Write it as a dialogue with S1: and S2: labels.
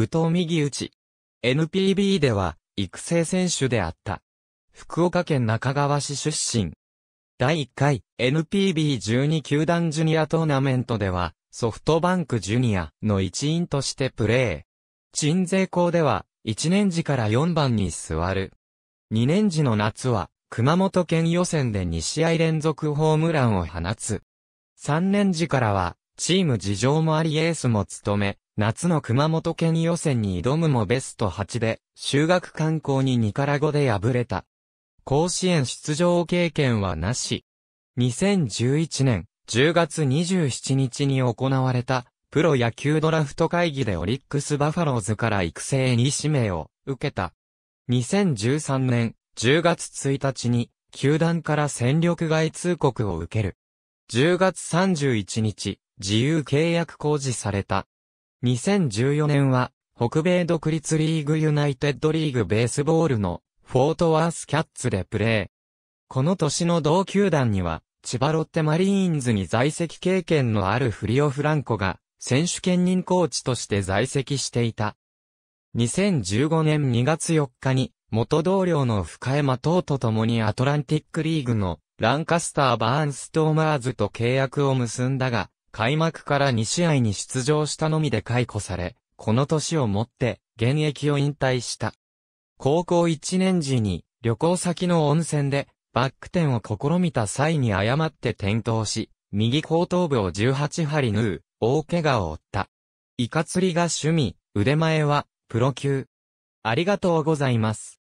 S1: 武藤右打ち。NPB では、育成選手であった。福岡県中川市出身。第1回 NPB12 球団ジュニアトーナメントでは、ソフトバンクジュニアの一員としてプレー。鎮西校では、1年時から4番に座る。2年時の夏は、熊本県予選で2試合連続ホームランを放つ。3年時からは、チーム事情もありエースも務め、夏の熊本県予選に挑むもベスト8で、修学観光にニカラゴで敗れた。甲子園出場経験はなし。2011年10月27日に行われた、プロ野球ドラフト会議でオリックスバファローズから育成に指名を受けた。2013年10月1日に、球団から戦力外通告を受ける。10月31日、自由契約公示された。2014年は、北米独立リーグユナイテッドリーグベースボールのフォートワースキャッツでプレー。この年の同球団には、千葉ロッテマリーンズに在籍経験のあるフリオ・フランコが、選手兼任コーチとして在籍していた。2015年2月4日に、元同僚の深山等と共にアトランティックリーグのランカスター・バーンストーマーズと契約を結んだが、開幕から2試合に出場したのみで解雇され、この年をもって現役を引退した。高校1年時に旅行先の温泉でバック転を試みた際に誤って転倒し、右後頭部を18針縫う、大怪我を負った。イカ釣りが趣味、腕前は、プロ級。ありがとうございます。